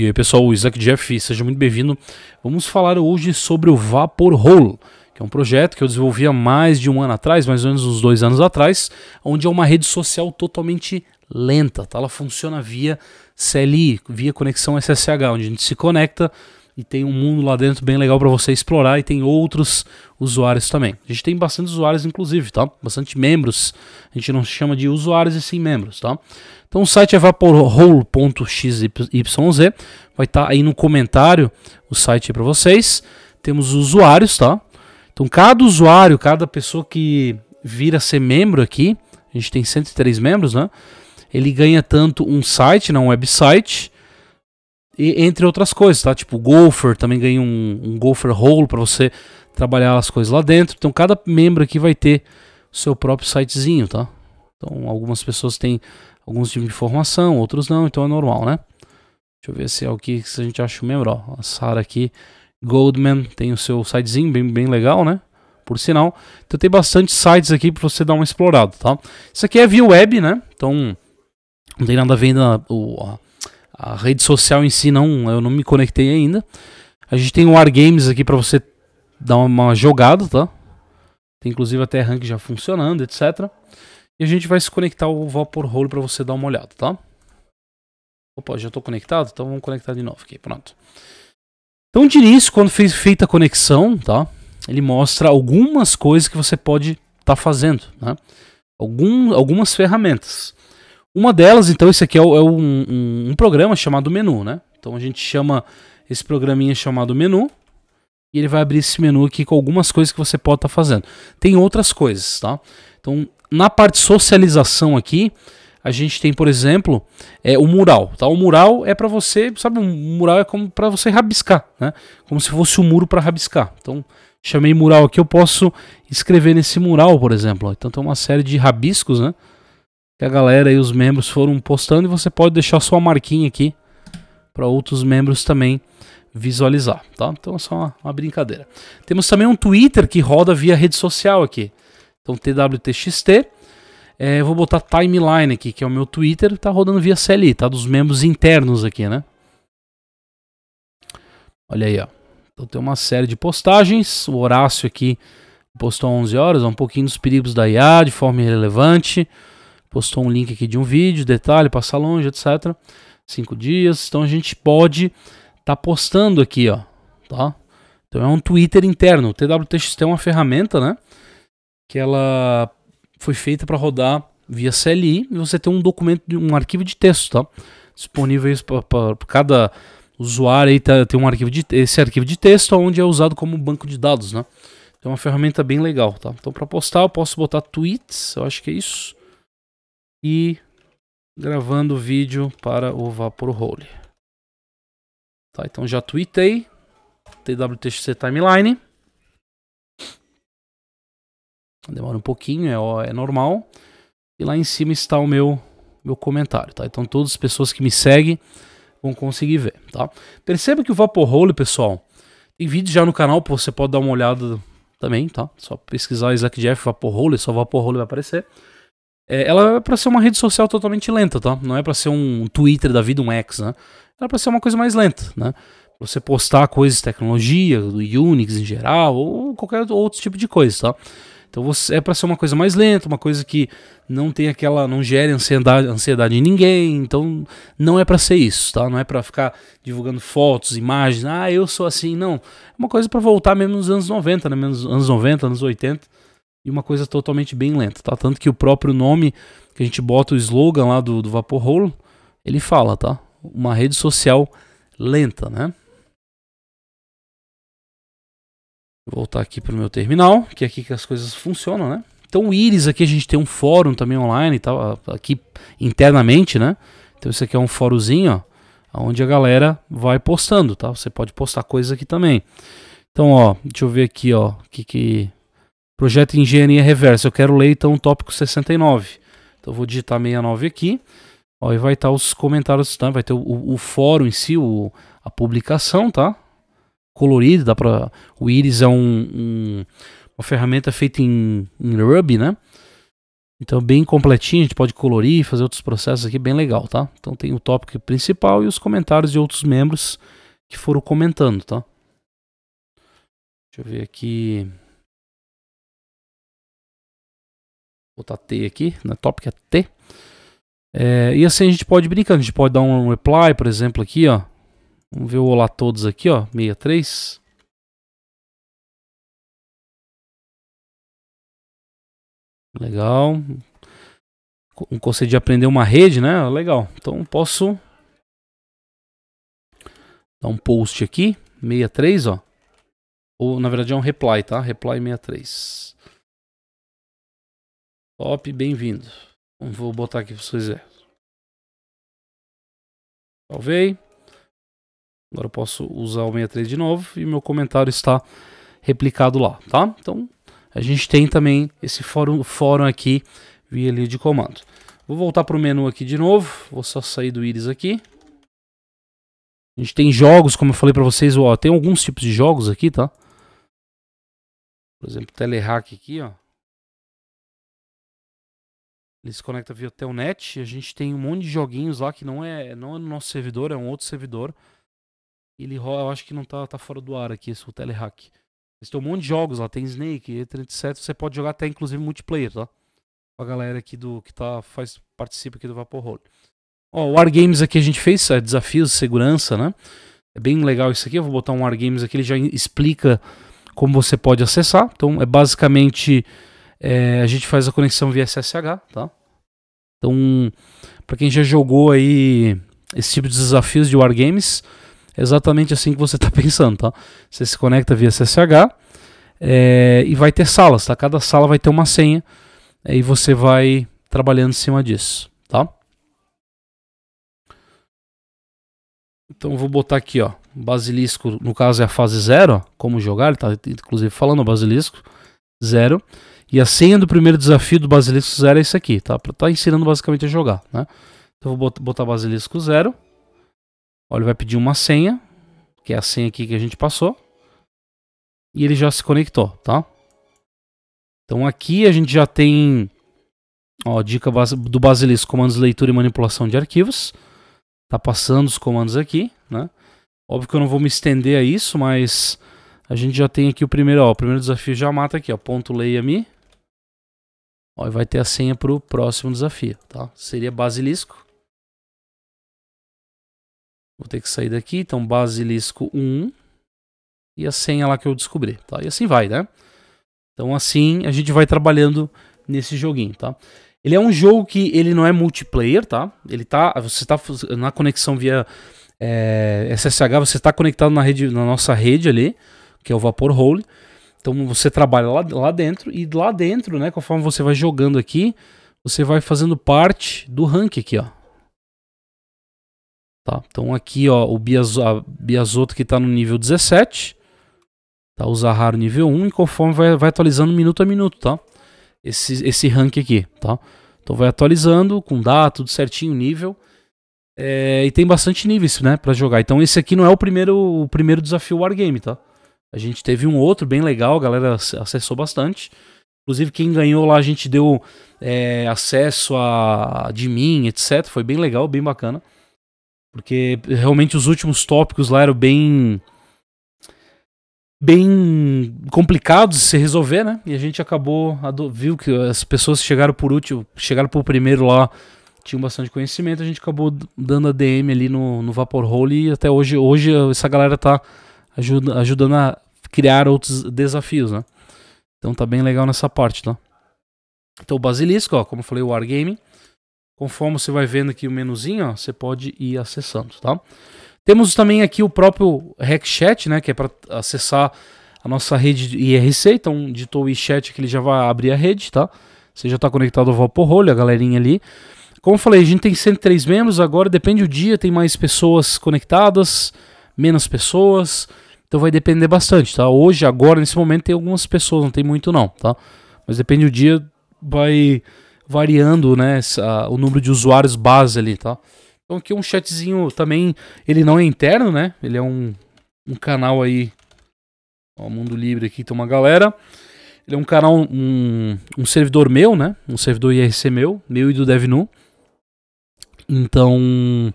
E aí, pessoal, o Isaac Jeff, seja muito bem-vindo. Vamos falar hoje sobre o Vapor Hole, que é um projeto que eu desenvolvi há mais de um ano atrás, mais ou menos uns dois anos atrás, onde é uma rede social totalmente lenta, tá? Ela funciona via CLI, via conexão SSH, onde a gente se conecta e tem um mundo lá dentro bem legal para você explorar e tem outros usuários também. A gente tem bastante usuários inclusive, tá? Bastante membros. A gente não chama de usuários e sim membros, tá? Então o site é vaporhole.xyz, vai estar tá aí no comentário o site para vocês. Temos usuários, tá? Então cada usuário, cada pessoa que vira ser membro aqui, a gente tem 103 membros, né? Ele ganha tanto um site, não né? um website, e entre outras coisas, tá? Tipo, Gopher também ganha um, um Gopher Hole para você trabalhar as coisas lá dentro. Então, cada membro aqui vai ter seu próprio sitezinho, tá? Então, algumas pessoas têm alguns tipos de informação, outros não, então é normal, né? Deixa eu ver se é o que a gente acha o membro, ó. A Sara aqui, Goldman, tem o seu sitezinho bem, bem legal, né? Por sinal. Então, tem bastante sites aqui para você dar uma explorada, tá? Isso aqui é via web, né? Então, não tem nada a ver na... O, a rede social em si não, eu não me conectei ainda. A gente tem o Games aqui para você dar uma jogada, tá? Tem inclusive até rank já funcionando, etc. E a gente vai se conectar ao Vaporhole para você dar uma olhada, tá? Opa, já estou conectado? Então vamos conectar de novo aqui, pronto. Então de início, quando fez feita a conexão, tá? Ele mostra algumas coisas que você pode estar tá fazendo, né? Algum, algumas ferramentas. Uma delas, então, isso aqui é, é um, um, um, programa chamado menu, né? Então a gente chama esse programinha chamado menu e ele vai abrir esse menu aqui com algumas coisas que você pode estar tá fazendo. Tem outras coisas, tá? Então, na parte socialização aqui, a gente tem, por exemplo, é, o mural, tá? O mural é para você, sabe, mural é como para você rabiscar, né? Como se fosse um muro para rabiscar. Então, chamei mural aqui, eu posso escrever nesse mural, por exemplo. Então, tem uma série de rabiscos, né? que a galera e os membros foram postando e você pode deixar sua marquinha aqui para outros membros também visualizar, tá? Então é só uma, uma, brincadeira. Temos também um Twitter que roda via rede social aqui. Então TWTXT, é, vou botar timeline aqui, que é o meu Twitter, tá rodando via CLI, tá? Dos membros internos aqui, né? Olha aí, ó. Então tem uma série de postagens, o Horácio aqui postou 11 horas, é um pouquinho dos perigos da IA de forma irrelevante postou um link aqui de um vídeo, detalhe, passar longe, etc. Cinco dias. Então a gente pode estar tá postando aqui, ó, tá? Então é um Twitter interno. O TWTXT é uma ferramenta, né? Que ela foi feita para rodar via CLI e você tem um documento, um arquivo de texto, tá? Disponível para cada usuário aí tá, tem um arquivo de esse arquivo de texto onde é usado como banco de dados, né? É uma ferramenta bem legal, tá? Então para postar eu posso botar tweets, eu acho que é isso e gravando o vídeo para o Vaporhole. Tá, então já tweetei, TWTC Timeline. Demora um pouquinho, é, é normal. E lá em cima está o meu, meu comentário, tá? Então todas as pessoas que me seguem vão conseguir ver, tá? Perceba que o Vaporhole, pessoal, tem vídeo já no canal, você pode dar uma olhada também, tá? Só pesquisar Isaac Jeff Vapor Hole, só Vapor Hole vai aparecer. É, ela é para ser uma rede social totalmente lenta, tá? Não é para ser um Twitter da vida, um X, né? Ela é para ser uma coisa mais lenta, né? Pra você postar coisas de tecnologia, do Unix em geral, ou qualquer outro tipo de coisa, tá? Então você, é para ser uma coisa mais lenta, uma coisa que não tem aquela, não gere ansiedade, ansiedade em ninguém. Então não é para ser isso, tá? Não é para ficar divulgando fotos, imagens. Ah, eu sou assim, não. É uma coisa para voltar mesmo nos anos 90, né? Menos anos 90, anos 80 e uma coisa totalmente bem lenta, tá? Tanto que o próprio nome que a gente bota o slogan lá do, do Vapor Rolo, ele fala, tá? Uma rede social lenta, né? Vou voltar aqui para o meu terminal, que é aqui que as coisas funcionam, né? Então o Iris aqui a gente tem um fórum também online, tá? aqui internamente, né? Então isso aqui é um fórumzinho ó, onde a galera vai postando, tá? Você pode postar coisas aqui também. Então, ó, deixa eu ver aqui, ó, que que Projeto Engenharia Reversa. Eu quero ler então o tópico 69. Então eu vou digitar 69 aqui. Ó, e vai estar tá os comentários, tá? vai ter o, o, o fórum em si, o, a publicação, tá? Colorido, dá para. O Iris é um, um, uma ferramenta feita em, em Ruby, né? Então, bem completinho, a gente pode colorir, fazer outros processos aqui, bem legal, tá? Então, tem o tópico principal e os comentários de outros membros que foram comentando, tá? Deixa eu ver aqui. botar T aqui, na né, Top é T. É, e assim a gente pode brincar, brincando, a gente pode dar um reply, por exemplo, aqui, ó. Vamos ver o olá todos aqui, ó, 63. Legal. Um conceito de aprender uma rede, né? Legal. Então posso dar um post aqui, 63, ó. Ou na verdade é um reply, tá? Reply 63. Top, bem-vindo. Vou botar aqui para vocês. É. Salvei. Agora eu posso usar o 63 de novo e meu comentário está replicado lá, tá? Então a gente tem também esse fórum, fórum aqui via linha de comando. Vou voltar para o menu aqui de novo. Vou só sair do íris aqui. A gente tem jogos, como eu falei para vocês, ó, tem alguns tipos de jogos aqui, tá? Por exemplo, telehack aqui, ó. Ele se conecta via Telnet. A gente tem um monte de joguinhos lá que não é, não é no nosso servidor, é um outro servidor. Ele rola, eu acho que não tá, tá fora do ar aqui, esse o Telehack. Eles têm um monte de jogos lá, tem Snake, etc. Você pode jogar até inclusive multiplayer, tá? A galera aqui do que tá, faz, participa aqui do Vapor Roll. Ó, o Wargames aqui a gente fez, é, desafios, segurança, né? É bem legal isso aqui. Eu vou botar um Wargames aqui, ele já explica como você pode acessar. Então é basicamente é, a gente faz a conexão via SSH, tá? Então, para quem já jogou aí esse tipo de desafios de wargames, é exatamente assim que você está pensando, tá? Você se conecta via CSH é, eh, e vai ter salas, tá? Cada sala vai ter uma senha é, e você vai trabalhando em cima disso, tá? Então vou botar aqui, ó, basilisco, no caso é a fase 0, como jogar, ele tá inclusive falando basilisco, 0. E a senha do primeiro desafio do Basilisco Zero é isso aqui, tá? Pra tá ensinando basicamente a jogar, né? Então eu vou botar Basilisco Zero. Olha, ele vai pedir uma senha, que é a senha aqui que a gente passou. E ele já se conectou, tá? Então aqui a gente já tem, ó, dica do Basilisco, comandos de leitura e manipulação de arquivos. Tá passando os comandos aqui, né? Óbvio que eu não vou me estender a isso, mas a gente já tem aqui o primeiro, ó, o primeiro desafio já mata aqui, ó, ponto leia-me. Ó, e vai ter a senha para o próximo desafio, tá? Seria basilisco. Vou ter que sair daqui, então basilisco 1 e a senha lá que eu descobri, tá? E assim vai, né? Então assim a gente vai trabalhando nesse joguinho, tá? Ele é um jogo que ele não é multiplayer, tá? Ele tá, você tá na conexão via é, eh, SSH, você está conectado na rede, na nossa rede ali, que é o Vapor Hole. Então você trabalha lá, lá dentro e lá dentro, né, conforme você vai jogando aqui, você vai fazendo parte do rank aqui, ó. Tá, então aqui, ó, o Biazoto, que está no nível 17, tá, o Zaharo nível 1 e conforme vai, vai atualizando minuto a minuto, tá? Esse, esse rank aqui, tá? Então vai atualizando com data, tudo certinho, nível. É, e tem bastante níveis, né, para jogar. Então esse aqui não é o primeiro, o primeiro desafio Wargame, tá? A gente teve um outro bem legal, a galera acessou bastante. Inclusive, quem ganhou lá, a gente deu é, acesso a admin, etc. Foi bem legal, bem bacana. Porque realmente os últimos tópicos lá eram bem. bem complicados de se resolver, né? E a gente acabou. viu que as pessoas chegaram por último, chegaram por primeiro lá, tinham bastante conhecimento. A gente acabou dando a DM ali no, no Vapor Hole e até hoje, hoje essa galera tá ajuda, ajudando a criar outros desafios, né? Então tá bem legal nessa parte, tá? Então o basilisco, ó, como eu falei, o Wargame, conforme você vai vendo aqui o menuzinho, ó, você pode ir acessando, tá? Temos também aqui o próprio chat, né, que é para acessar a nossa rede IRC, então ditou o iChat que ele já vai abrir a rede, tá? Você já está conectado ao Vaporrolho, a galerinha ali. Como eu falei, a gente tem 103 membros agora, depende do dia, tem mais pessoas conectadas, menos pessoas... Então vai depender bastante, tá? Hoje, agora, nesse momento, tem algumas pessoas, não tem muito não, tá? Mas depende do dia, vai variando, né, o número de usuários base ali, tá? Então aqui é um chatzinho também, ele não é interno, né? Ele é um, um canal aí, ó, Mundo Livre aqui, tem uma galera. Ele é um canal, um, um servidor meu, né? Um servidor IRC meu, meu e do DevNu. Então,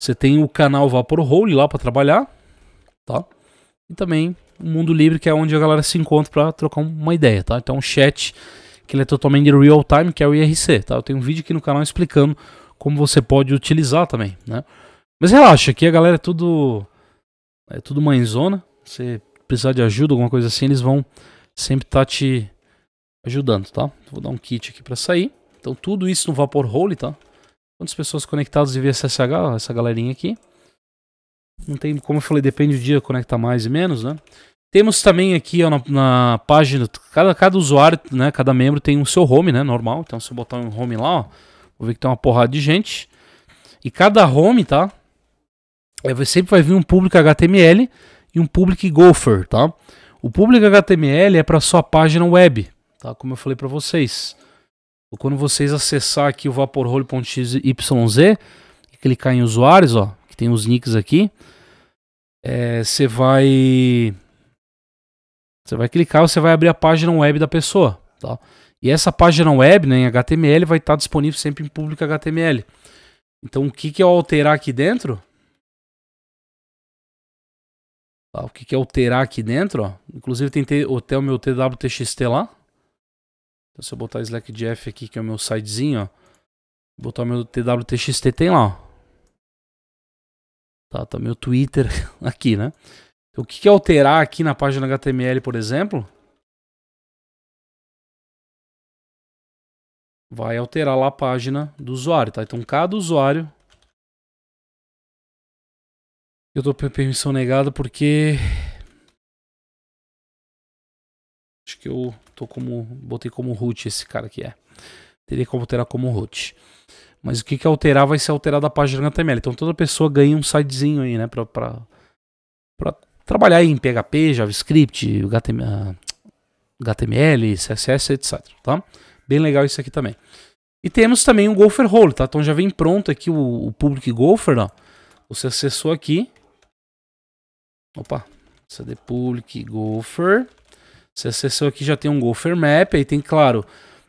você tem o canal Vapor Hole lá para trabalhar, tá? E também o um mundo livre, que é onde a galera se encontra para trocar uma ideia, tá? Então, um chat que ele é totalmente real time, que é o IRC, tá? Eu tenho um vídeo aqui no canal explicando como você pode utilizar também, né? Mas relaxa, aqui a galera é tudo é tudo mãezona. Se precisar de ajuda, alguma coisa assim, eles vão sempre estar tá te ajudando, tá? Vou dar um kit aqui para sair. Então tudo isso no Vapor Hole, tá? Quantas pessoas conectadas via SSH, essa galerinha aqui. Não tem, como eu falei, depende do dia, conecta mais e menos, né? Temos também aqui ó, na, na, página, cada, cada usuário, né, cada membro tem o seu home, né, normal. Então se eu botar um home lá, ó, vou ver que tem uma porrada de gente. E cada home, tá? É, sempre vai vir um público HTML e um public gopher, tá? O public HTML é para sua página web, tá? Como eu falei para vocês. Então, quando vocês acessar aqui o vaporhole.xyz e clicar em usuários, ó, tem os nicks aqui. Você é, vai. Você vai clicar, você vai abrir a página web da pessoa. Tá? E essa página web né, em HTML vai estar tá disponível sempre em público HTML. Então o que, que eu alterar aqui dentro? Tá, o que, que é alterar aqui dentro? Ó. Inclusive tem até o meu TWTXT lá. Então, se eu botar Slackdf aqui, que é o meu sitezinho, ó, botar o meu TWTXT, tem lá. Ó. Tá, tá meu Twitter aqui, né? O que, que é alterar aqui na página HTML, por exemplo? Vai alterar lá a página do usuário, tá? Então cada usuário... Eu tô com permissão negada porque... Acho que eu tô como... Botei como root esse cara que é. Teria que alterar como root. Mas o que, que alterar vai ser alterado a página HTML. Então toda pessoa ganha um sitezinho aí, né? Pra, pra, pra trabalhar em PHP, JavaScript, HTML, ah, CSS, etc. Tá? Bem legal isso aqui também. E temos também o Gopher Hole, tá? Então já vem pronto aqui o, o Public Gopher, ó. Você acessou aqui. Opa, CD Public Gopher. Você acessou aqui, já tem um Gopher Map. Aí tem, claro,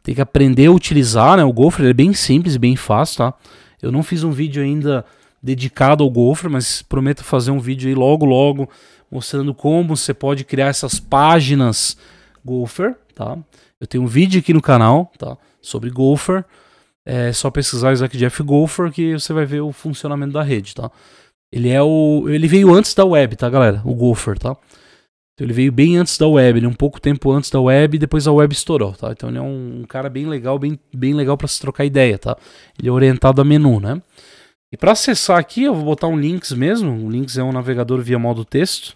tem que aprender a utilizar, né? O Gopher é bem simples, bem fácil, tá? Eu não fiz um vídeo ainda dedicado ao Gopher, mas prometo fazer um vídeo aí logo logo mostrando como você pode criar essas páginas Gopher, tá? Eu tenho um vídeo aqui no canal, tá? Sobre Gopher. É só pesquisar Isaac Jeff Gopher que você vai ver o funcionamento da rede, tá? Ele é o ele veio antes da web, tá, galera? O Gopher, tá? Então ele veio bem antes da web, ele é um pouco tempo antes da web e depois a web estourou, tá? Então ele é um, um cara bem legal, bem, bem legal para se trocar ideia, tá? Ele é orientado a menu, né? E para acessar aqui, eu vou botar um links mesmo. O links é um navegador via modo texto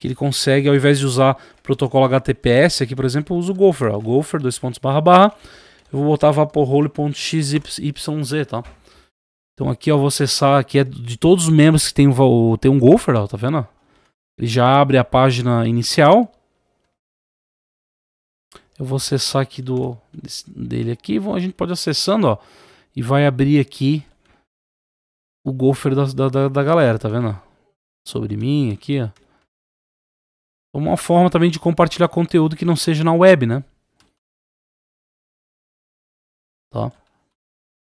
que ele consegue, ao invés de usar protocolo HTTPS, aqui por exemplo, eu uso o Gopher, Gopher, dois pontos barra barra, eu vou botar vaporhole.xyz, tá? Então aqui ó, vou acessar, aqui é de todos os membros que tem, o, tem um Gopher, ó, tá vendo? Ele já abre a página inicial. Eu vou acessar aqui do dele aqui. A gente pode acessando, ó. E vai abrir aqui o golfer da, da, da galera, tá vendo? Sobre mim aqui, ó. Uma forma também de compartilhar conteúdo que não seja na web, né? Tá.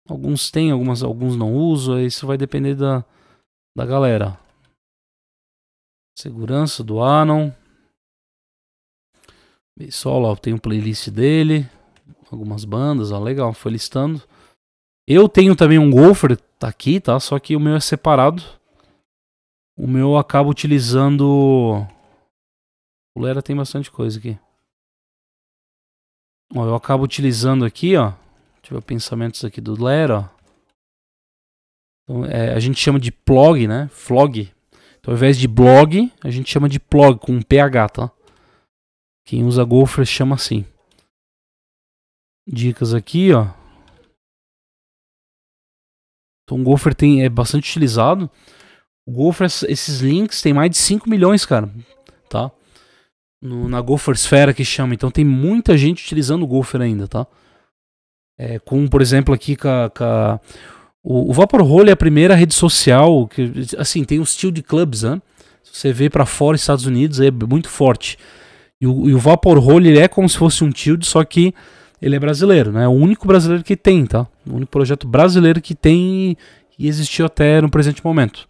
Alguns têm, algumas, alguns não usam. Isso vai depender da, da galera. Segurança do Anon. só lá tem o playlist dele. Algumas bandas, ó, legal, foi listando. Eu tenho também um golfer tá aqui, tá? Só que o meu é separado. O meu eu acabo utilizando... O Lera tem bastante coisa aqui. Ó, eu acabo utilizando aqui, ó. Deixa eu ver pensamentos aqui do Lera, ó. Então, é, a gente chama de plog, né? Flog. Então, ao invés de blog, a gente chama de blog com um PH, tá? Quem usa Gopher chama assim. Dicas aqui, ó. Então, o Gopher tem, é bastante utilizado. O Gopher, esses links, tem mais de 5 milhões, cara. Tá? No, na Gophersfera que chama. Então, tem muita gente utilizando o Gopher ainda, tá? É, com, por exemplo, aqui com a o, o Vaporhole é a primeira rede social que, assim, tem um estilo de clubs, né? Se você vê para fora, Estados Unidos, é muito forte. E o, e o Vaporhole ele é como se fosse um tilde, só que ele é brasileiro, né? É o único brasileiro que tem, tá? O único projeto brasileiro que tem e existiu até no presente momento.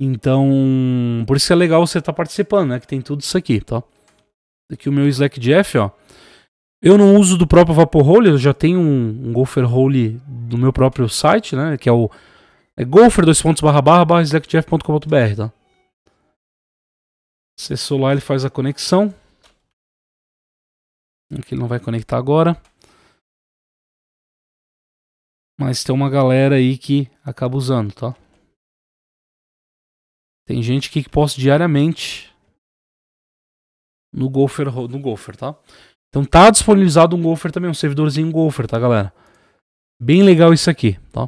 Então, por isso é legal você estar tá participando, né? Que tem tudo isso aqui, tá? Aqui o meu Slack Jeff, ó. Eu não uso do próprio Vapor Hole, eu já tenho um, um Golfer Hole do meu próprio site, né? Que é o é golfer dois pontos barra barra barra slackjeff.com.br, tá? Acessou lá, ele faz a conexão. Aqui ele não vai conectar agora. Mas tem uma galera aí que acaba usando, tá? Tem gente que posta diariamente no golfer, no golfer, tá? Então tá disponibilizado um Gopher também, um servidorzinho Gopher, tá, galera? Bem legal isso aqui, tá?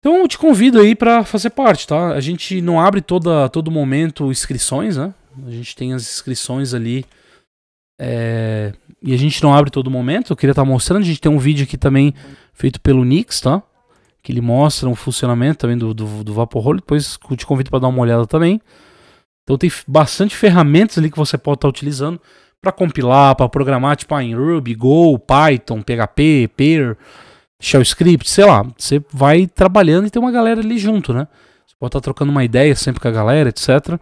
Então eu te convido aí para fazer parte, tá? A gente não abre toda todo momento inscrições, né? A gente tem as inscrições ali é... e a gente não abre todo momento. Eu queria estar tá mostrando. A gente tem um vídeo aqui também feito pelo Nix, tá? Que ele mostra o um funcionamento também do, do, do Depois eu te convido para dar uma olhada também. Então tem bastante ferramentas ali que você pode estar tá utilizando para compilar, para programar, tipo ah, em Ruby, Go, Python, PHP, Perl, Shell Script, sei lá. Você vai trabalhando e tem uma galera ali junto, né? Você pode estar tá trocando uma ideia sempre com a galera, etc.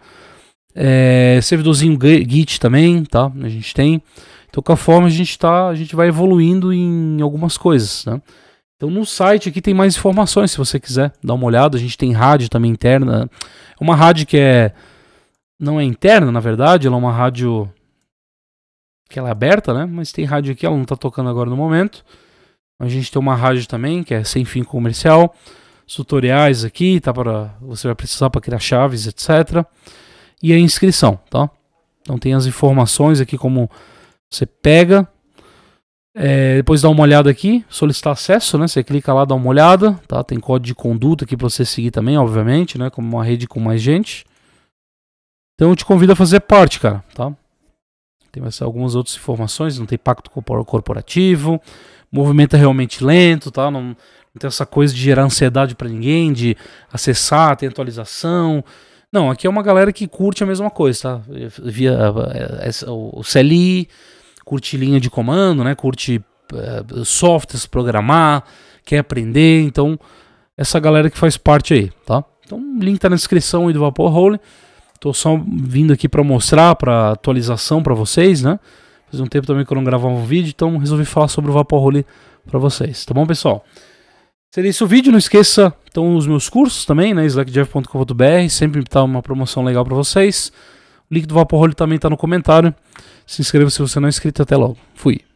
É, servidorzinho Git também, tá? A gente tem. Então, com a forma a gente tá, a gente vai evoluindo em algumas coisas, né? Então no site aqui tem mais informações, se você quiser dar uma olhada. A gente tem rádio também interna. É uma rádio que é não é interna, na verdade, ela é uma rádio que ela é aberta, né? Mas tem rádio aqui, ela não está tocando agora no momento. A gente tem uma rádio também, que é sem fim comercial. tutoriais aqui, tá para você vai precisar para criar chaves, etc. E a inscrição, tá? Então tem as informações aqui como você pega. É, depois dá uma olhada aqui, solicitar acesso, né? Você clica lá, dá uma olhada, tá? Tem código de conduta aqui para você seguir também, obviamente, né? Como uma rede com mais gente. Então eu te convido a fazer parte, cara, tá? Tem mais algumas outras informações, não tem pacto corporativo, movimento é realmente lento, tá? Não, não tem essa coisa de gerar ansiedade para ninguém, de acessar, ter atualização. Não, aqui é uma galera que curte a mesma coisa, tá? Via eh, o CLI, curte linha de comando, né? Curte eh, softwares, programar, quer aprender, então essa galera que faz parte aí, tá? Então, o link tá na descrição aí do Vaporhole. Tô só vindo aqui para mostrar, para atualização para vocês, né? Faz um tempo também que eu não gravava um vídeo, então resolvi falar sobre o vapor rolê para vocês, tá bom, pessoal? Seria esse o vídeo, não esqueça, então, os meus cursos também, né, slackjeff.com.br, sempre tá uma promoção legal para vocês. O link do vapor rolê também tá no comentário. Se inscreva se você não é inscrito, até logo. Fui.